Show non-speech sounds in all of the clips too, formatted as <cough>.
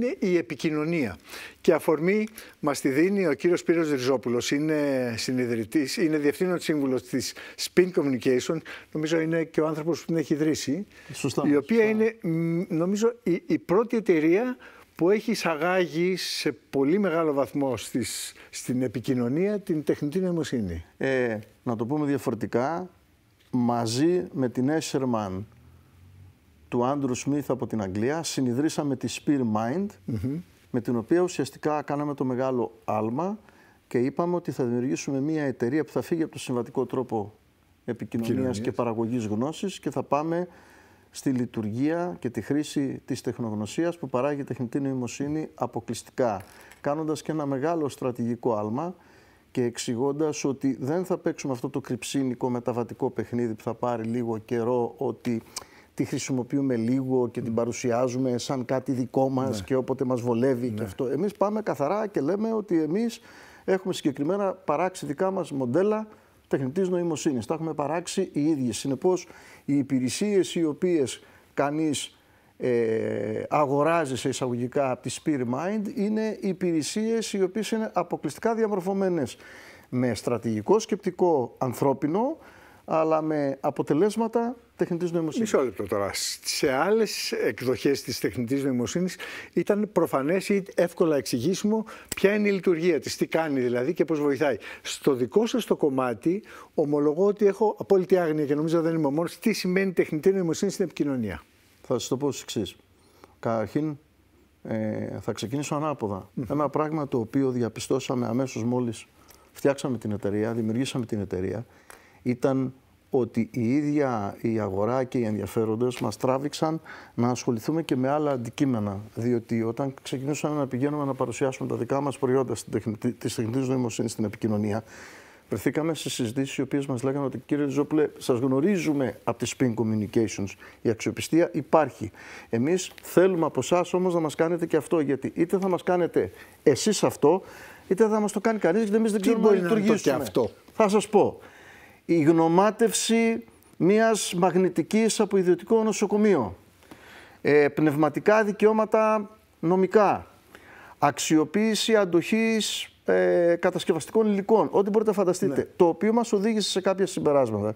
είναι η επικοινωνία. Και αφορμή μας τη δίνει ο κύριος Πύρος Ριζόπουλο. Είναι συνειδητής, είναι διευθύνων σύμβουλος της Spin Communication. Νομίζω είναι και ο άνθρωπος που την έχει ιδρύσει. Σωστά, η οποία είναι, νομίζω, η, πρώτη εταιρεία που έχει εισαγάγει σε πολύ μεγάλο βαθμό στις, στην επικοινωνία την τεχνητή νοημοσύνη. Ε, να το πούμε διαφορετικά, μαζί με την Escherman του Άντρου Σμιθ από την Αγγλία, συνειδρήσαμε τη Spear Mind, mm -hmm. με την οποία ουσιαστικά κάναμε το μεγάλο άλμα και είπαμε ότι θα δημιουργήσουμε μια εταιρεία που θα φύγει από το συμβατικό τρόπο επικοινωνίας και παραγωγής γνώσης και θα πάμε στη λειτουργία και τη χρήση της τεχνογνωσίας που παράγει η τεχνητή νοημοσύνη αποκλειστικά, Κάνοντας και ένα μεγάλο στρατηγικό άλμα και εξηγώντας ότι δεν θα παίξουμε αυτό το κρυψίνικο μεταβατικό παιχνίδι που θα πάρει λίγο καιρό ότι τη χρησιμοποιούμε λίγο και την mm. παρουσιάζουμε σαν κάτι δικό μας ναι. και όποτε μας βολεύει και ναι. αυτό. Εμείς πάμε καθαρά και λέμε ότι εμείς έχουμε συγκεκριμένα παράξει δικά μας μοντέλα τεχνητής νοημοσύνης. Τα έχουμε παράξει οι ίδιες. Συνεπώς οι υπηρεσίες οι οποίες κανείς ε, αγοράζει σε εισαγωγικά από τη Spear Mind είναι υπηρεσίες οι οποίες είναι αποκλειστικά διαμορφωμένες με στρατηγικό σκεπτικό ανθρώπινο αλλά με αποτελέσματα τεχνητής νοημοσύνης. Μισό λεπτό τώρα. Σε άλλες εκδοχές της τεχνητής νοημοσύνης ήταν προφανές ή εύκολα εξηγήσιμο ποια είναι η λειτουργία της, τι κάνει δηλαδή και πώς βοηθάει. Στο δικό σας το κομμάτι, ομολογώ ότι έχω απόλυτη άγνοια και νομίζω δεν είμαι μόνος. Τι σημαίνει τεχνητή νοημοσύνη στην επικοινωνία. Θα σας το πω ως εξής. Καταρχήν, ε, θα ξεκινήσω ανάποδα. Mm. Ένα πράγμα το οποίο διαπιστώσαμε αμέσως μόλις φτιάξαμε την εταιρεία, δημιουργήσαμε την εταιρεία, ήταν ότι η ίδια η αγορά και οι ενδιαφέροντες μας τράβηξαν να ασχοληθούμε και με άλλα αντικείμενα. Διότι όταν ξεκινούσαμε να πηγαίνουμε να παρουσιάσουμε τα δικά μας προϊόντα της τεχνητής νοημοσύνης στην επικοινωνία, βρεθήκαμε σε συζητήσεις οι οποίες μας λέγανε ότι κύριε Ζόπλε, σας γνωρίζουμε από τη Spin Communications. Η αξιοπιστία υπάρχει. Εμείς θέλουμε από εσά όμως να μας κάνετε και αυτό, γιατί είτε θα μας κάνετε εσείς αυτό, είτε θα μας το κάνει κανείς, γιατί εμείς δεν ξέρουμε να λειτουργήσουμε. Αυτό. Θα σας πω η γνωμάτευση μιας μαγνητικής από ιδιωτικό νοσοκομείο, ε, πνευματικά δικαιώματα νομικά, αξιοποίηση αντοχής ε, κατασκευαστικών υλικών, ό,τι μπορείτε να φανταστείτε, ναι. το οποίο μας οδήγησε σε κάποια συμπεράσματα.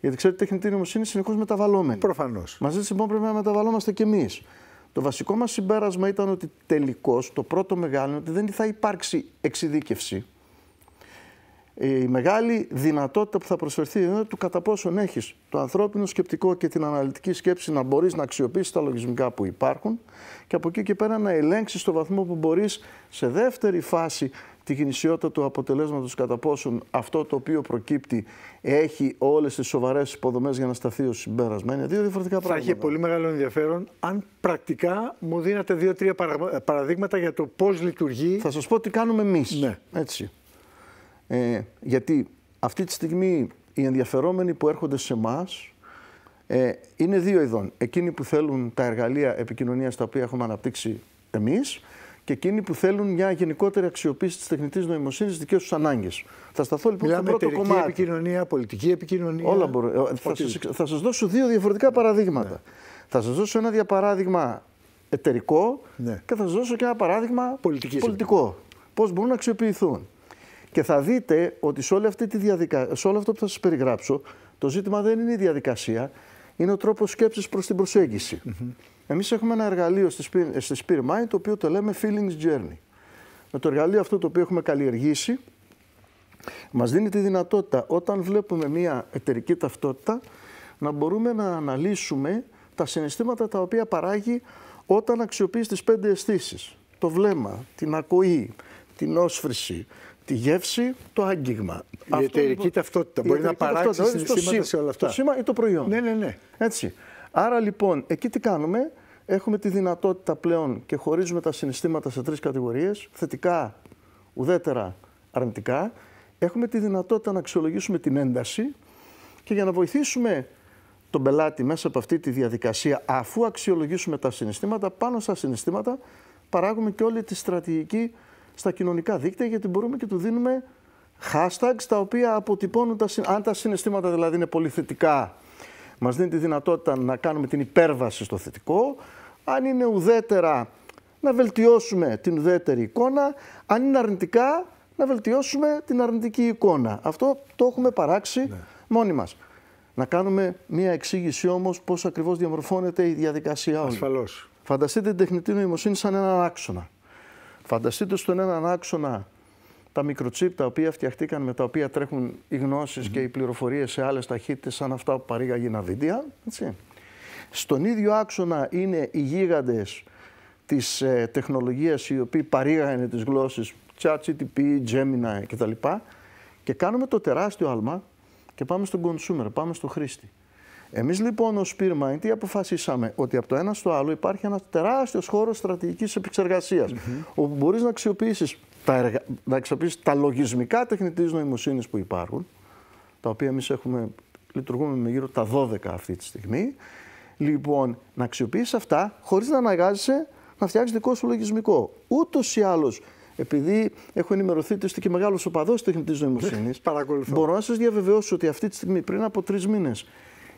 Γιατί ξέρετε, η τεχνητή νοημοσύνη είναι συνεχώς μεταβαλλόμενη. Προφανώς. Μαζί της λοιπόν πρέπει να μεταβαλλόμαστε κι εμείς. Το βασικό μας συμπέρασμα ήταν ότι τελικώς το πρώτο μεγάλο είναι ότι δεν θα υπάρξει εξειδίκευση. Ε, η μεγάλη δυνατότητα που θα προσφερθεί είναι του κατά πόσον έχεις το ανθρώπινο σκεπτικό και την αναλυτική σκέψη να μπορείς να αξιοποιήσεις τα λογισμικά που υπάρχουν και από εκεί και πέρα να ελέγξεις στο βαθμό που μπορείς σε δεύτερη φάση τη γνησιότητα του αποτελέσματος κατά πόσον αυτό το οποίο προκύπτει έχει όλες τις σοβαρές υποδομές για να σταθεί ως συμπέρασμα. Είναι δύο διαφορετικά πράγματα. Θα είχε πολύ μεγάλο ενδιαφέρον αν πρακτικά μου δίνατε δύο-τρία παραδείγματα για το πώς λειτουργεί. Θα σας πω τι κάνουμε εμείς. Ναι. Έτσι. Ε, γιατί αυτή τη στιγμή οι ενδιαφερόμενοι που έρχονται σε εμάς ε, είναι δύο ειδών. Εκείνοι που θέλουν τα εργαλεία επικοινωνίας τα οποία έχουμε αναπτύξει εμείς και εκείνοι που θέλουν μια γενικότερη αξιοποίηση της τεχνητής νοημοσύνης στι δικέ του ανάγκες. Θα σταθώ λοιπόν Μιλάμε στο πρώτο κομμάτι. επικοινωνία, πολιτική επικοινωνία. Όλα ε, Θα σα δώσω δύο διαφορετικά παραδείγματα. Ναι. Θα σας δώσω ένα για παράδειγμα εταιρικό ναι. και θα σας δώσω και ένα παράδειγμα πολιτικό. Πώς μπορούν να αξιοποιηθούν. Και θα δείτε ότι σε, όλη αυτή τη σε όλο αυτό που θα σας περιγράψω, το ζήτημα δεν είναι η διαδικασία, είναι ο τρόπος σκέψης προς την προσέγγιση. Mm Εμείς έχουμε ένα εργαλείο στη Spear, Mind, το οποίο το λέμε Feelings Journey. Με το εργαλείο αυτό το οποίο έχουμε καλλιεργήσει, μας δίνει τη δυνατότητα όταν βλέπουμε μια εταιρική ταυτότητα να μπορούμε να αναλύσουμε τα συναισθήματα τα οποία παράγει όταν αξιοποιείς τις πέντε αισθήσεις. Το βλέμμα, την ακοή, την όσφρηση, τη γεύση, το άγγιγμα. Η Αυτό εταιρική λοιπόν- ταυτότητα. Μπορεί να παράξει το σήμα σε όλα αυτά. Το σήμα ή το προϊόν. Ναι, ναι, ναι. Έτσι. Άρα λοιπόν, εκεί τι κάνουμε. Έχουμε τη δυνατότητα πλέον και χωρίζουμε τα συναισθήματα σε τρεις κατηγορίες. Θετικά, ουδέτερα, αρνητικά. Έχουμε τη δυνατότητα να αξιολογήσουμε την ένταση και για να βοηθήσουμε τον πελάτη μέσα από αυτή τη διαδικασία, αφού αξιολογήσουμε τα συναισθήματα, πάνω στα συναισθήματα παράγουμε και όλη τη στρατηγική στα κοινωνικά δίκτυα, γιατί μπορούμε και του δίνουμε hashtags τα οποία αποτυπώνουν τα αν τα συναισθήματα δηλαδή είναι πολύ θετικά. Μας δίνει τη δυνατότητα να κάνουμε την υπέρβαση στο θετικό. Αν είναι ουδέτερα, να βελτιώσουμε την ουδέτερη εικόνα. Αν είναι αρνητικά, να βελτιώσουμε την αρνητική εικόνα. Αυτό το έχουμε παράξει ναι. μόνοι μας. Να κάνουμε μία εξήγηση όμως πώς ακριβώς διαμορφώνεται η διαδικασία όλη. Φανταστείτε την τεχνητή νοημοσύνη σαν έναν άξονα. Φανταστείτε στον έναν άξονα τα μικροτσίπ τα οποία φτιαχτήκαν με τα οποία τρέχουν οι γνώσεις και οι πληροφορίες σε άλλες ταχύτητες σαν αυτά που παρήγαγε η Στον ίδιο άξονα είναι οι γίγαντες της ε, τεχνολογίας οι οποίοι παρήγαγαν τις γλώσσες ChatGTP, Gemini κτλ. Και κάνουμε το τεράστιο άλμα και πάμε στον consumer, πάμε στο χρήστη. Εμείς λοιπόν ως Spearmind τι αποφασίσαμε, ότι από το ένα στο άλλο υπάρχει ένας τεράστιος χώρος στρατηγικής επεξεργασίας, mm -hmm. όπου μπορείς να αξιοποιήσεις τα, εργα... να αξιοποιήσεις τα λογισμικά τεχνητής νοημοσύνης που υπάρχουν, τα οποία εμείς έχουμε, λειτουργούμε με γύρω τα 12 αυτή τη στιγμή, Λοιπόν, να αξιοποιήσεις αυτά χωρίς να αναγκάζεσαι να φτιάξεις δικό σου λογισμικό. Ούτε ή άλλως, επειδή έχω ενημερωθεί ότι είστε και μεγάλος οπαδός τεχνητής νοημοσύνης, <laughs> μπορώ να σας διαβεβαιώσω ότι αυτή τη στιγμή, πριν από τρεις μήνες,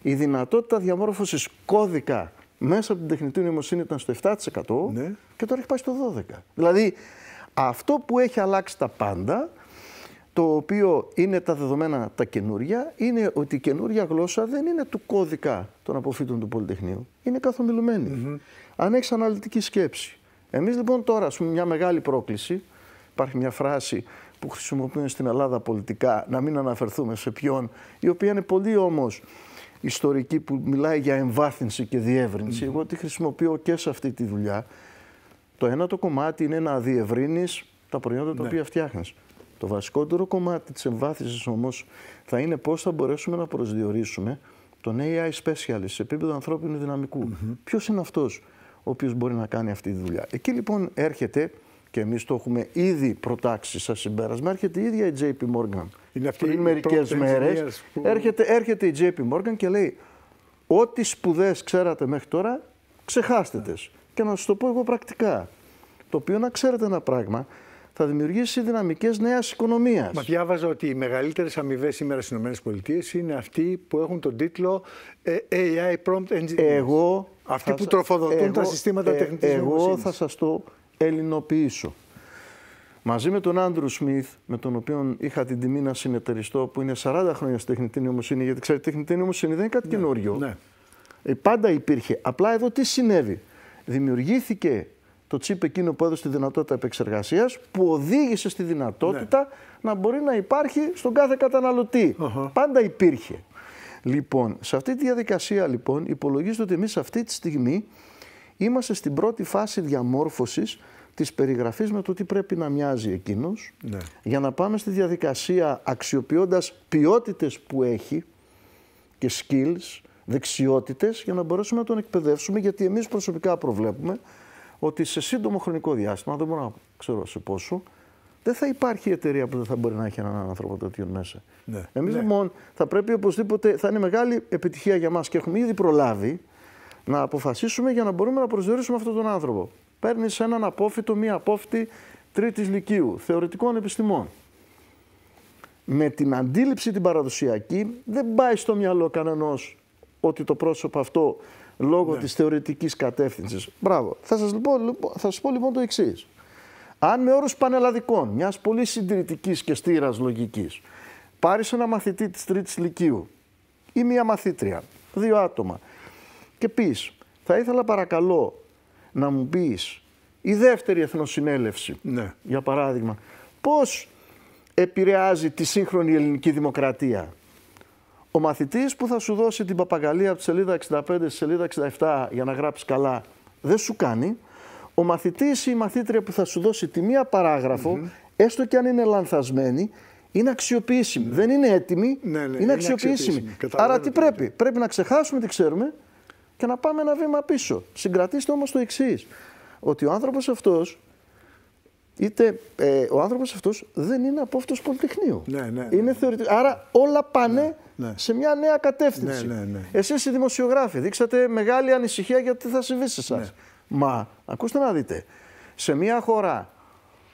η δυνατότητα διαμόρφωσης κώδικα μέσα από την τεχνητή νοημοσύνη ήταν στο 7% ναι. και τώρα έχει πάει στο 12%. Δηλαδή αυτό που έχει αλλάξει τα πάντα, το οποίο είναι τα δεδομένα τα καινούρια, είναι ότι η καινούρια γλώσσα δεν είναι του κώδικα των αποφύτων του Πολυτεχνείου. Είναι καθομιλουμένη. Mm -hmm. Αν έχεις αναλυτική σκέψη. Εμείς λοιπόν τώρα, ας πούμε, μια μεγάλη πρόκληση, υπάρχει μια φράση που χρησιμοποιούν στην Ελλάδα πολιτικά, να μην αναφερθούμε σε ποιον, η οποία είναι πολύ όμως ιστορική που μιλάει για εμβάθυνση και διεύρυνση. Εγώ τη χρησιμοποιώ και σε αυτή τη δουλειά. Το ένα το κομμάτι είναι να διευρύνεις τα προϊόντα τα ναι. οποία φτιάχνεις. Το βασικότερο κομμάτι της εμβάθυνσης όμως θα είναι πώς θα μπορέσουμε να προσδιορίσουμε τον AI specialist σε επίπεδο ανθρώπινου δυναμικού. Mm Ποιος είναι αυτός ο οποίος μπορεί να κάνει αυτή τη δουλειά. Εκεί λοιπόν έρχεται, και εμείς το έχουμε ήδη προτάξει σαν συμπέρασμα, έρχεται η ίδια η JP Morgan είναι αυτή πριν μερικέ μέρε, που... έρχεται, έρχεται η JP Morgan και λέει: Ό,τι σπουδές ξέρατε μέχρι τώρα, ξεχάστε yeah. Και να σα το πω εγώ πρακτικά. Το οποίο να ξέρετε ένα πράγμα, θα δημιουργήσει δυναμικές νέας οικονομίας. Μα διάβαζα ότι οι μεγαλύτερες αμοιβές σήμερα στις ΗΠΑ είναι αυτοί που έχουν τον τίτλο ε, AI Prompt Engineering. Εγώ. Αυτοί που τροφοδοτούν τα συστήματα ε, τεχνητής Εγώ θα σας το ελληνοποιήσω. Μαζί με τον Άντρου Σμιθ, με τον οποίο είχα την τιμή να συνεταιριστώ, που είναι 40 χρόνια στη τεχνητή νοημοσύνη, γιατί ξέρετε, η τεχνητή νοημοσύνη δεν είναι κάτι ναι, καινούριο. Ναι. Ε, πάντα υπήρχε. Απλά εδώ τι συνέβη. Δημιουργήθηκε το τσίπ εκείνο που έδωσε τη δυνατότητα επεξεργασίας, που οδήγησε στη δυνατότητα ναι. να μπορεί να υπάρχει στον κάθε καταναλωτή. Uh Πάντα υπήρχε. Λοιπόν, σε αυτή τη διαδικασία λοιπόν υπολογίζεται ότι εμείς αυτή τη στιγμή είμαστε στην πρώτη φάση διαμόρφωσης της περιγραφής με το τι πρέπει να μοιάζει εκείνος ναι. για να πάμε στη διαδικασία αξιοποιώντας ποιότητες που έχει και skills, δεξιότητες για να μπορέσουμε να τον εκπαιδεύσουμε γιατί εμείς προσωπικά προβλέπουμε ότι σε σύντομο χρονικό διάστημα, δεν μπορώ να ξέρω σε πόσο, δεν θα υπάρχει εταιρεία που δεν θα μπορεί να έχει έναν άνθρωπο τέτοιον μέσα. Ναι. Εμείς ναι. λοιπόν θα πρέπει οπωσδήποτε, θα είναι μεγάλη επιτυχία για μας και έχουμε ήδη προλάβει να αποφασίσουμε για να μπορούμε να προσδιορίσουμε αυτόν τον άνθρωπο παίρνεις έναν απόφυτο, μία απόφυτη τρίτης λυκείου θεωρητικών επιστημών. Με την αντίληψη την παραδοσιακή δεν πάει στο μυαλό κανένα ότι το πρόσωπο αυτό λόγω ναι. της θεωρητικής κατεύθυνσης. Μπράβο. Θα σας, λοιπόν, λοιπόν θα σας πω λοιπόν το εξής. Αν με όρους πανελλαδικών, μιας πολύ συντηρητικής και στήρας λογικής, πάρεις ένα μαθητή της τρίτης λυκείου ή μια μαθήτρια, δύο άτομα και πεις, θα ήθελα παρακαλώ να μου πεις η δεύτερη εθνοσυνέλευση, ναι. για παράδειγμα, πώς επηρεάζει τη σύγχρονη ελληνική δημοκρατία. Ο μαθητής που θα σου δώσει την παπαγαλία από τη σελίδα 65 στη σελίδα 67 για να γράψεις καλά, δεν σου κάνει. Ο μαθητής ή η μαθήτρια που θα σου δώσει τη μία παράγραφο, έστω και αν είναι λανθασμένη, είναι αξιοποιήσιμη. Δεν είναι έτοιμη, ναι, ναι, είναι, αξιοποιήσιμη. Άρα τι πρέπει, πρέπει να ξεχάσουμε τι ξέρουμε και να πάμε ένα βήμα πίσω. Συγκρατήστε όμως το εξής. Ότι ο άνθρωπος αυτός είτε ε, ο άνθρωπος αυτός δεν είναι απόφυτος πολυτεχνείου. Ναι, ναι, ναι, είναι ναι. Άρα όλα πάνε ναι, σε μια νέα κατεύθυνση. Εσείς οι δημοσιογράφοι δείξατε μεγάλη ανησυχία για τι θα συμβεί σε εσάς. Μα, ακούστε να δείτε, σε μια χώρα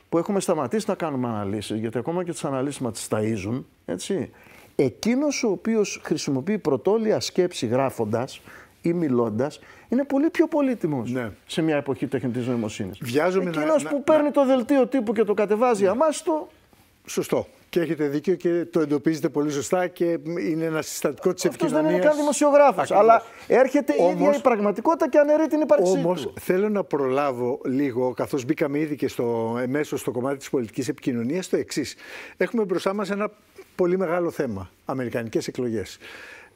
που έχουμε σταματήσει να κάνουμε αναλύσεις, γιατί ακόμα και τις αναλύσεις μας τις ταΐζουν, έτσι, εκείνος ο οποίος χρησιμοποιεί πρωτόλια σκέψη γράφοντας, ή μιλώντας, είναι πολύ πιο πολύτιμος ναι. σε μια εποχή τεχνητής νοημοσύνης. Εκείνο που να, παίρνει το δελτίο τύπου και το κατεβάζει ναι. αμάστο. Σωστό. Και έχετε δίκιο και το εντοπίζετε πολύ σωστά και είναι ένα συστατικό της ευκαιρία. Αυτός δεν είναι καν δημοσιογράφος. Αλλά έρχεται η ίδια η πραγματικότητα και αναιρεί την ύπαρξή του. Όμως θέλω να προλάβω λίγο, καθώς μπήκαμε ήδη και στο, εμέσως στο κομμάτι της πολιτικής επικοινωνίας, το εξής. Έχουμε μπροστά μας ένα πολύ μεγάλο θέμα. Αμερικανικές εκλογές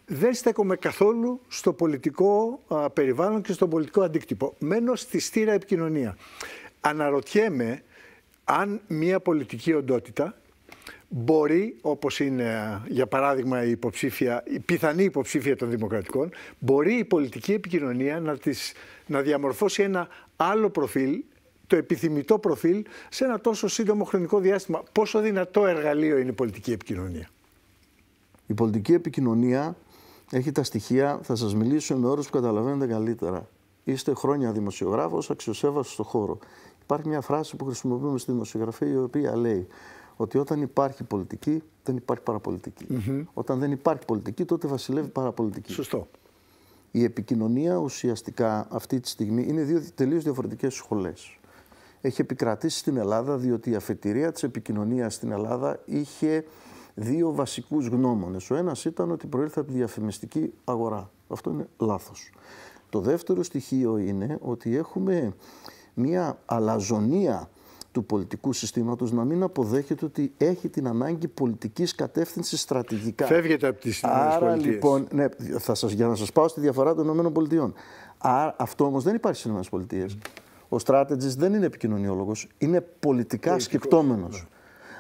δεν στέκομαι καθόλου στο πολιτικό περιβάλλον και στον πολιτικό αντίκτυπο. Μένω στη στήρα επικοινωνία. Αναρωτιέμαι αν μια πολιτική οντότητα μπορεί, όπως είναι για παράδειγμα η, υποψήφια, η πιθανή υποψήφια των Δημοκρατικών, μπορεί η πολιτική επικοινωνία να, της, να διαμορφώσει ένα άλλο προφίλ, το επιθυμητό προφίλ, σε ένα τόσο σύντομο χρονικό διάστημα. Πόσο δυνατό εργαλείο είναι η πολιτική επικοινωνία. Η πολιτική επικοινωνία έχει τα στοιχεία, θα σας μιλήσω με όρους που καταλαβαίνετε καλύτερα. Είστε χρόνια δημοσιογράφος, αξιοσέβαστος στο χώρο. Υπάρχει μια φράση που χρησιμοποιούμε στη δημοσιογραφία η οποία λέει ότι όταν υπάρχει πολιτική, δεν υπάρχει παραπολιτική. Όταν δεν υπάρχει πολιτική, τότε βασιλεύει παραπολιτική. Σωστό. Η επικοινωνία ουσιαστικά αυτή τη στιγμή είναι δύο τελείως διαφορετικές σχολές. Έχει επικρατήσει στην Ελλάδα διότι η αφετηρία της επικοινωνίας στην Ελλάδα είχε δύο βασικούς γνώμονες. Ο ένας ήταν ότι προήλθε από τη διαφημιστική αγορά. Αυτό είναι λάθος. Το δεύτερο στοιχείο είναι ότι έχουμε μια αλαζονία του πολιτικού συστήματος να μην αποδέχεται ότι έχει την ανάγκη πολιτικής κατεύθυνσης στρατηγικά. Φεύγεται από τις Άρα ΗΠΑ. λοιπόν, ναι, θα σας, για να σας πάω στη διαφορά των ΗΠΑ. Άρα, αυτό όμως δεν υπάρχει στις ΗΠΑ. Ο στράτεγγις δεν είναι επικοινωνιόλογος, είναι πολιτικά Πολιτικός.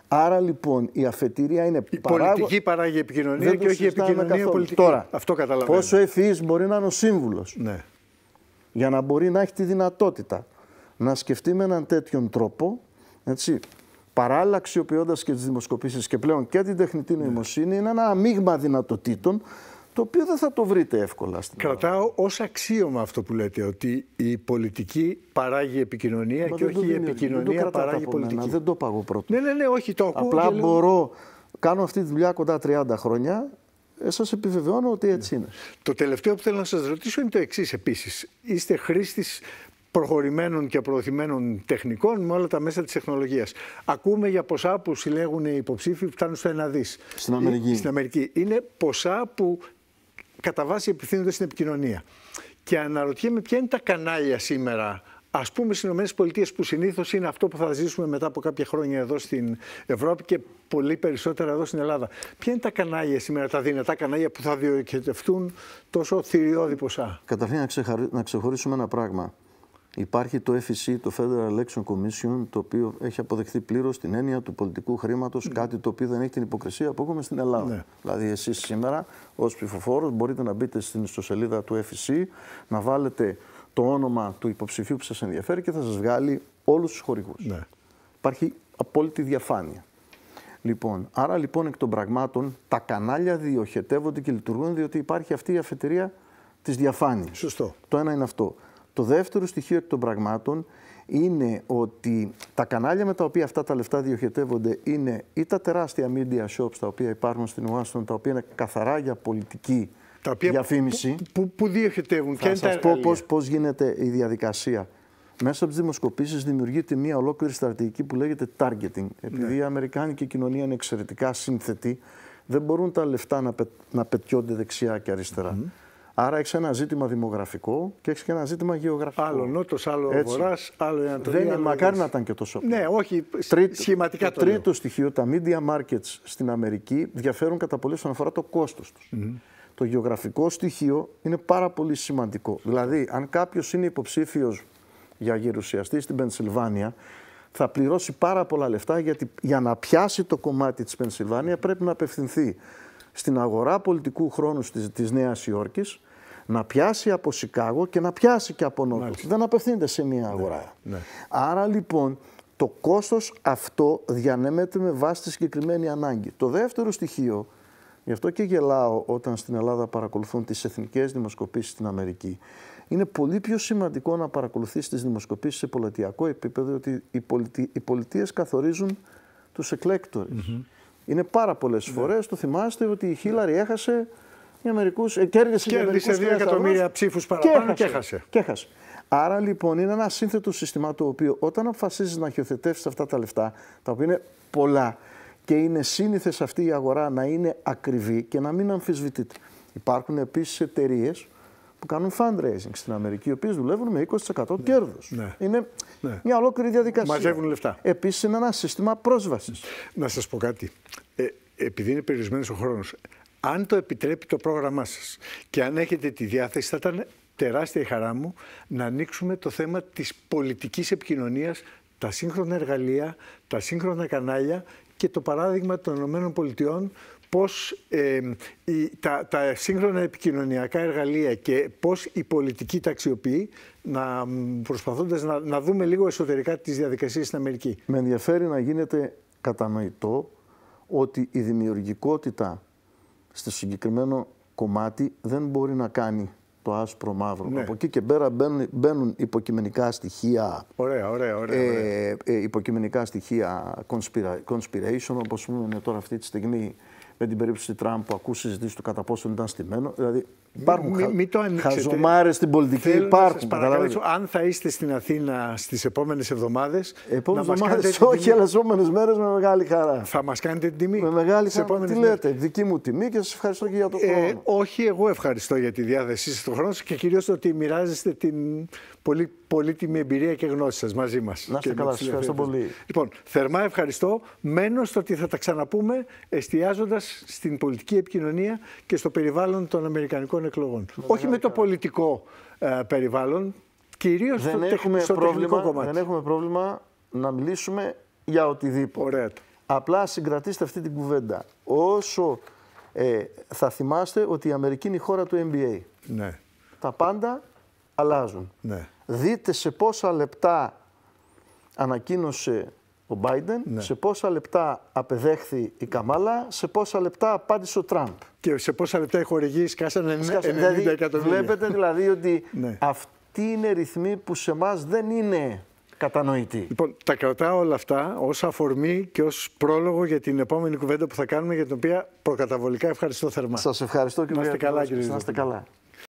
Άρα λοιπόν η αφετηρία είναι η πολιτική παράγει επικοινωνία και όχι επικοινωνία πολιτική. Τώρα, Αυτό Πόσο ευφυή μπορεί να είναι ο σύμβουλος. Ναι. Για να μπορεί να έχει τη δυνατότητα να σκεφτεί με έναν τέτοιον τρόπο, έτσι, παράλληλα αξιοποιώντας και τις δημοσκοπήσεις και πλέον και την τεχνητή νοημοσύνη, είναι ένα αμείγμα δυνατοτήτων το οποίο δεν θα το βρείτε εύκολα στην Κρατάω ως αξίωμα αυτό που λέτε, ότι η πολιτική παράγει επικοινωνία και όχι η επικοινωνία παράγει πολιτική. δεν το πάγω πρώτο. Ναι, ναι, ναι, όχι, το ακούω. Απλά μπορώ, κάνω αυτή τη δουλειά κοντά 30 χρόνια. Ε, σας επιβεβαιώνω ότι έτσι είναι. Το τελευταίο που θέλω να σας ρωτήσω είναι το εξής επίσης. Είστε χρήστης προχωρημένων και προωθημένων τεχνικών με όλα τα μέσα της τεχνολογίας. Ακούμε για ποσά που συλλέγουν οι υποψήφοι που φτάνουν στο ένα δις. Στην Αμερική. Ε, στην Αμερική. Είναι ποσά που κατά βάση επιθύνονται στην επικοινωνία. Και αναρωτιέμαι ποια είναι τα κανάλια σήμερα Ας πούμε στις ΗΠΑ που συνήθως είναι αυτό που θα ζήσουμε μετά από κάποια χρόνια εδώ στην Ευρώπη και πολύ περισσότερα εδώ στην Ελλάδα. Ποια είναι τα κανάλια σήμερα, τα δυνατά κανάλια που θα διοικητευτούν τόσο θηριώδη ποσά. Καταρχήν να, να ξεχωρίσουμε ένα πράγμα. Υπάρχει το FEC, το Federal Election Commission, το οποίο έχει αποδεχθεί πλήρως την έννοια του πολιτικού χρήματος, ναι. κάτι το οποίο δεν έχει την υποκρισία που έχουμε στην Ελλάδα. Ναι. Δηλαδή, εσείς σήμερα, ως ψηφοφόρος, μπορείτε να μπείτε στην ιστοσελίδα του FEC, να βάλετε το όνομα του υποψηφίου που σας ενδιαφέρει και θα σας βγάλει όλους τους χορηγούς. Ναι. Υπάρχει απόλυτη διαφάνεια. Λοιπόν, άρα λοιπόν εκ των πραγμάτων τα κανάλια διοχετεύονται και λειτουργούν διότι υπάρχει αυτή η αφετηρία της διαφάνειας. Σωστό. Το ένα είναι αυτό. Το δεύτερο στοιχείο των πραγμάτων είναι ότι τα κανάλια με τα οποία αυτά τα λεφτά διοχετεύονται είναι ή τα τεράστια media shops τα οποία υπάρχουν στην Ουάστον, τα οποία είναι καθαρά για πολιτική τα οποία διαφήμιση. Που, που, που διοχετεύουν Θα σας πω πώς, γίνεται η διαδικασία. Μέσα από τις δημοσκοπήσεις δημιουργείται μια ολόκληρη στρατηγική που λέγεται targeting. Επειδή ναι. η Αμερικάνικη κοινωνία είναι εξαιρετικά σύνθετη, δεν μπορούν τα λεφτά να, πε, να πετιώνται δεξιά και αριστερά. Άρα έχεις ένα ζήτημα δημογραφικό και έχεις και ένα ζήτημα γεωγραφικό. Άλλο νότος, άλλο βορρά, άλλο ανατολικό. Δεν είναι, μακάρι να ήταν και τόσο. Ναι, όχι. Τρίτ, σχηματικά το τρίτο στοιχείο, τα media markets στην Αμερική διαφέρουν κατά πολύ όσον αφορά το κόστος τους. Το γεωγραφικό στοιχείο είναι πάρα πολύ σημαντικό. Δηλαδή, αν κάποιος είναι υποψήφιος για γερουσιαστή στην Πενσιλβάνια, θα πληρώσει πάρα πολλά λεφτά γιατί για να πιάσει το κομμάτι της Πενσιλβάνια πρέπει να απευθυνθεί στην αγορά πολιτικού χρόνου της της Νέας να πιάσει από Σικάγο και να πιάσει και από Νότο. Δεν απευθύνεται σε μία ναι, αγορά. Ναι. Άρα λοιπόν το κόστος αυτό διανέμεται με βάση τη συγκεκριμένη ανάγκη. Το δεύτερο στοιχείο, γι' αυτό και γελάω όταν στην Ελλάδα παρακολουθούν τις εθνικές δημοσκοπήσεις στην Αμερική, είναι πολύ πιο σημαντικό να παρακολουθείς τις δημοσκοπήσεις σε πολιτιακό επίπεδο, ότι οι, πολιτι... οι πολιτείες καθορίζουν τους εκλέκτορες. Είναι πάρα πολλές yeah. Ναι. το θυμάστε, ότι η Χίλαρη έχασε για μερικούς. Ε, κέρδισε, κέρδισε 2 εκατομμύρια ψήφους παραπάνω και έχασε. Και έχασε. Άρα λοιπόν είναι ένα σύνθετο σύστημα το οποίο όταν αποφασίζεις να χιοθετεύσει αυτά τα λεφτά, τα οποία είναι πολλά και είναι σύνηθες αυτή η αγορά να είναι ακριβή και να μην αμφισβητείται. Υπάρχουν επίσης εταιρείες που κάνουν fundraising στην Αμερική, οι οποίες δουλεύουν με 20% ναι. κέρδο. Ναι. Είναι ναι. μια ολόκληρη διαδικασία. Μαζεύουν λεφτά. Επίσης είναι ένα σύστημα πρόσβασης. Να σας πω κάτι. Ε, επειδή είναι περιορισμένος ο χρόνος, αν το επιτρέπει το πρόγραμμά σας και αν έχετε τη διάθεση θα ήταν τεράστια η χαρά μου να ανοίξουμε το θέμα της πολιτικής επικοινωνίας, τα σύγχρονα εργαλεία, τα σύγχρονα κανάλια και το παράδειγμα των ΗΠΑ πώς τα, τα σύγχρονα επικοινωνιακά εργαλεία και πώς η πολιτική τα αξιοποιεί, να, προσπαθώντας να, να δούμε λίγο εσωτερικά τις διαδικασίες στην Αμερική. Με ενδιαφέρει να γίνεται κατανοητό ότι η δημιουργικότητα στο συγκεκριμένο κομμάτι δεν μπορεί να κάνει το άσπρο μαύρο. Ναι. Από εκεί και πέρα μπαίνουν, μπαίνουν υποκειμενικά στοιχεία. Ωραία, ωραία, ωραία. Ε, ε, υποκειμενικά στοιχεία conspiration, όπως πούμε τώρα αυτή τη στιγμή με την περίπτωση Τραμπ που ακούω συζητήσεις του κατά πόσο ήταν στημένο. Δηλαδή υπάρχουν μη, μη το χαζομάρε στην πολιτική. Θέλω υπάρχουν. Σας αν θα είστε στην Αθήνα στις επόμενες εβδομάδες. Επόμενες εβδομάδε, όχι, αλλά στις επόμενες μέρες με μεγάλη χαρά. Θα μας κάνετε την τιμή. Με μεγάλη χαρά. Τι λέτε, δική μου τιμή και σας ευχαριστώ και για τον ε, χρόνο. όχι, εγώ ευχαριστώ για τη διάθεσή σας χρόνου χρόνο και κυρίως ότι μοιράζεστε την πολύ πολύτιμη εμπειρία και γνώση σας μαζί μας. Να είστε καλά, σας ευχαριστώ πολύ. Λοιπόν, θερμά ευχαριστώ. Μένω στο ότι θα τα ξαναπούμε εστιάζοντας στην πολιτική επικοινωνία και στο περιβάλλον των Αμερικανικών εκλογών. Όχι με το πολιτικό ε, περιβάλλον, κυρίως δεν στο, έχουμε πρόβλημα, κομμάτι. Δεν έχουμε πρόβλημα να μιλήσουμε για οτιδήποτε. Ωραία. Απλά συγκρατήστε αυτή την κουβέντα. Όσο ε, θα θυμάστε ότι η Αμερική είναι η χώρα του NBA. Ναι. Τα πάντα αλλάζουν. Ναι. Δείτε σε πόσα λεπτά ανακοίνωσε ο Μπάιντεν, ναι. σε πόσα λεπτά απεδέχθη η Καμάλα, σε πόσα λεπτά απάντησε ο Τραμπ. Και σε πόσα λεπτά οι χορηγοί σκάσανε 90 δηλαδή, εκατομμύρια. Βλέπετε δηλαδή ότι ναι. αυτοί είναι ρυθμοί που σε εμάς δεν είναι κατανοητή. Λοιπόν, τα κρατάω όλα αυτά ως αφορμή και ως πρόλογο για την επόμενη κουβέντα που θα κάνουμε για την οποία προκαταβολικά ευχαριστώ θερμά. Σας ευχαριστώ και Να είστε καλά κύριε Να είστε καλά.